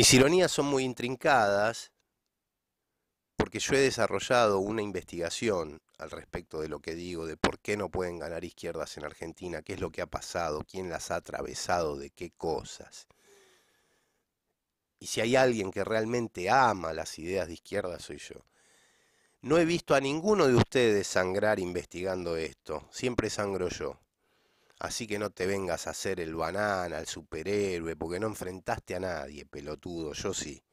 Mis ironías son muy intrincadas porque yo he desarrollado una investigación al respecto de lo que digo, de por qué no pueden ganar izquierdas en Argentina, qué es lo que ha pasado, quién las ha atravesado, de qué cosas. Y si hay alguien que realmente ama las ideas de izquierda, soy yo. No he visto a ninguno de ustedes sangrar investigando esto, siempre sangro yo. Así que no te vengas a hacer el banana, el superhéroe, porque no enfrentaste a nadie, pelotudo, yo sí.